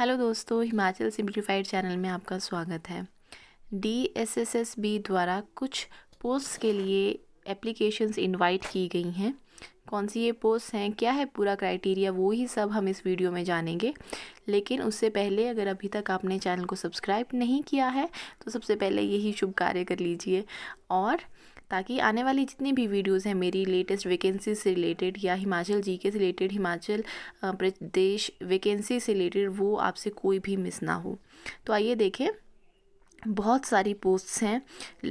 hello दोस्तों Himachal simplified channel में आपका स्वागत है D S S S B द्वारा कुछ पोस्ट के लिए एप्लीकेशंस इनवाइट की गई हैं कौन सी ये पोस्ट हैं क्या है पूरा क्राइटेरिया वो ही सब हम इस वीडियो में जानेंगे लेकिन उससे पहले अगर अभी तक आपने चैनल को सब्सक्राइब नहीं किया है तो सबसे पहले यही शुभ कार्य कर लीजिए और ताकि आने वाली जितनी भी वीडियोस हैं मेरी लेटेस्ट वैकेंसी से रिलेटेड या हिमाचल जी के से रिलेटेड हिमाचल प्रदेश वैकेंसी से रिलेटेड वो आपसे कोई भी मिस ना हो तो आइए देखें बहुत सारी पोस्ट्स हैं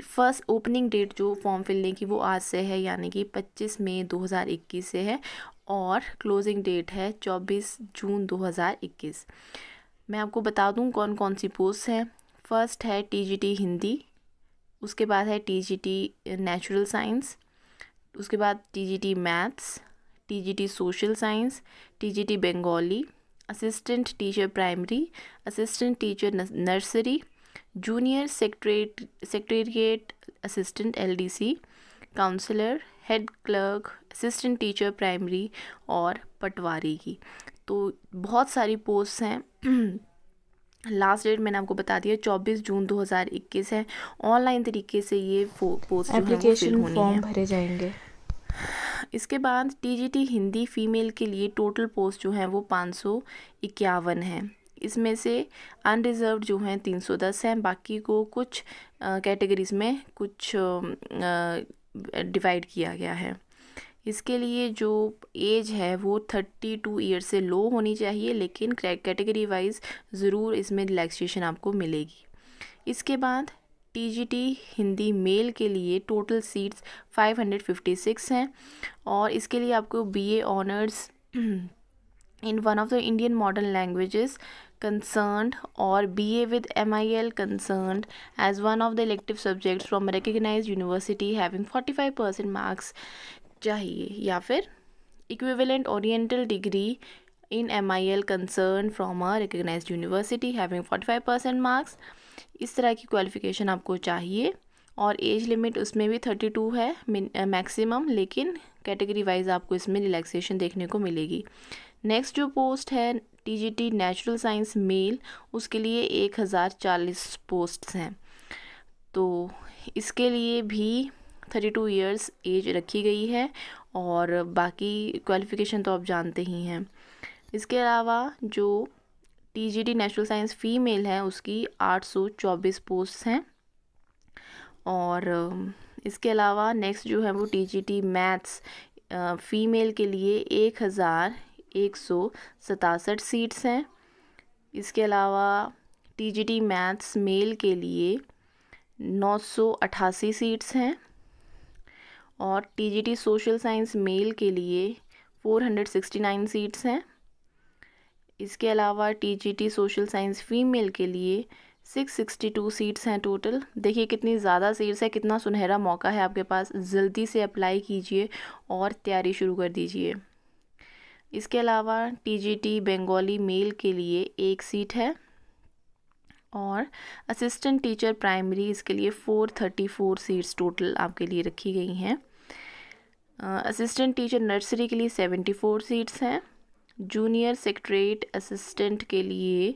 फर्स्ट ओपनिंग डेट जो फॉर्म फिलने की वो आज से है यानी कि 25 मई 2021 से है और क्लोजिंग डेट है 24 जून 2021 मैं आपको बता दूं कौन कौन सी पोस्ट हैं फर्स्ट है टीजीटी हिंदी उसके बाद है T G T natural science उसके बाद T G T maths T G T social science T G T Bengali assistant teacher primary assistant teacher nursery junior secret secretariat assistant C counsellor head clerk assistant teacher primary और पटवारी की तो बहुत सारी post हैं last date मैंने आपको बता दिया 24 जून 2021 है ऑनलाइन तरीके से ये पोस्ट एप्लीकेशन फॉर्म भरे जाएंगे इसके बाद टीजीटी हिंदी फीमेल के लिए टोटल पोस्ट जो हैं वो पाँच सौ इक्यावन है इसमें से अनरिजर्व जो हैं तीन सौ दस हैं बाकी को कुछ कैटेगरीज में कुछ डिवाइड किया गया है इसके लिए जो एज है वो थर्टी टू ईयर से लो होनी चाहिए लेकिन कैटेगरी वाइज ज़रूर इसमें रिलैक्सेशन आपको मिलेगी इसके बाद टी हिंदी मेल के लिए टोटल सीट्स 556 हैं और इसके लिए आपको BA honours in one of the Indian modern languages with M I L MIL as one of the elective subject from recognise university having forty five percent marks चाहिए या फिर degree in M I L concern from ah from university having forty five percent marks इस तरह की qualification आपको चाहिए और as limit उसमें भी थर्टी टू है मैक्सिमम लेकिन कैटेगरी वाइज आपको इसमें रिलैक्सेशन देखने को मिलेगी नेक्स्ट जो पोस्ट है T G T natural science male उसके लिए एक हज़ार चालीस पोस्ट हैं तो इसके लिए भी थर्टी टू ईयर्स एज रखी गई है और बाकी क्वालिफ़िकेशन तो आप जानते ही हैं इसके अलावा जो टी नेशनल साइंस फ़ीमेल है उसकी आठ सौ चौबीस पोस्ट हैं और इसके अलावा नेक्स्ट जो है वो टी मैथ्स फ़ीमेल के लिए एक हज़ार एक सौ सतासठ सीट्स हैं इसके अलावा टी मैथ्स मेल के लिए नौ सौ अट्ठासी सीट्स हैं और टीजीटी सोशल साइंस मेल के लिए 469 सीट्स हैं इसके अलावा टीजीटी सोशल साइंस फीमेल के लिए 662 सीट्स हैं टोटल देखिए कितनी ज़्यादा सीट्स है कितना सुनहरा मौका है आपके पास जल्दी से अप्लाई कीजिए और तैयारी शुरू कर दीजिए इसके अलावा टीजीटी बंगाली मेल के लिए एक सीट है और असिस्टेंट टीचर प्राइमरी इसके लिए 434 सीट्स टोटल आपके लिए रखी गई हैं असिस्टेंट टीचर नर्सरी के लिए सेवेंटी फोर सीट्स हैं जूनियर सेक्रेट असिस्टेंट के लिए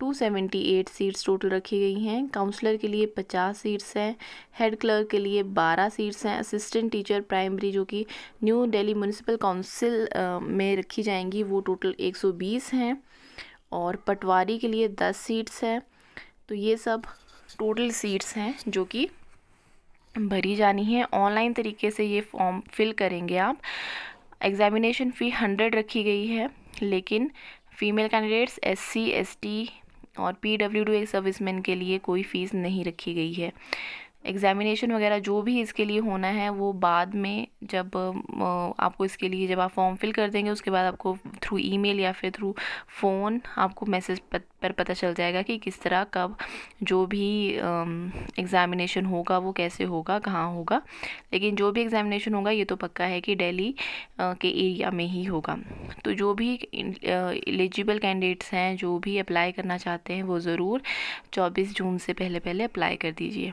two seventy eight seats total रखी गई हैं काउंसलर के लिए पचास सीट्स हैं हेड क्लर्क के लिए बारह सीट्स हैं असिस्टेंट टीचर प्राइमरी जो कि न्यू दिल्ली म्यूनसिपल काउंसिल में रखी जाएंगी वो टोटल एक सौ बीस हैं और पटवारी के लिए दस सीट्स हैं तो ये सब टोटल सीट्स हैं जो कि भरी जानी है ऑनलाइन तरीके से ये फॉर्म फिल करेंगे आप एग्ज़ामिनेशन फ़ी हंड्रेड रखी गई है लेकिन female candidates S C S T और पी डब्ल्यू ए सर्विसमैन के लिए कोई फ़ीस नहीं रखी गई है एग्ज़ामिनेशन वगैरह जो भी इसके लिए होना है वो बाद में जब आपको इसके लिए जब आप फॉर्म फिल कर देंगे उसके बाद आपको थ्रू ईमेल या फिर थ्रू फ़ोन आपको मैसेज पर पता चल जाएगा कि किस तरह कब जो भी एग्ज़ामिनेशन होगा वो कैसे होगा कहाँ होगा लेकिन जो भी एग्ज़ामिनेशन होगा ये तो पक्का है कि डेली के एरिया में ही होगा तो जो भी एलिजिबल कैंडिडेट्स हैं जो भी अप्लाई करना चाहते हैं वो ज़रूर 24 जून से पहले पहले अप्लाई कर दीजिए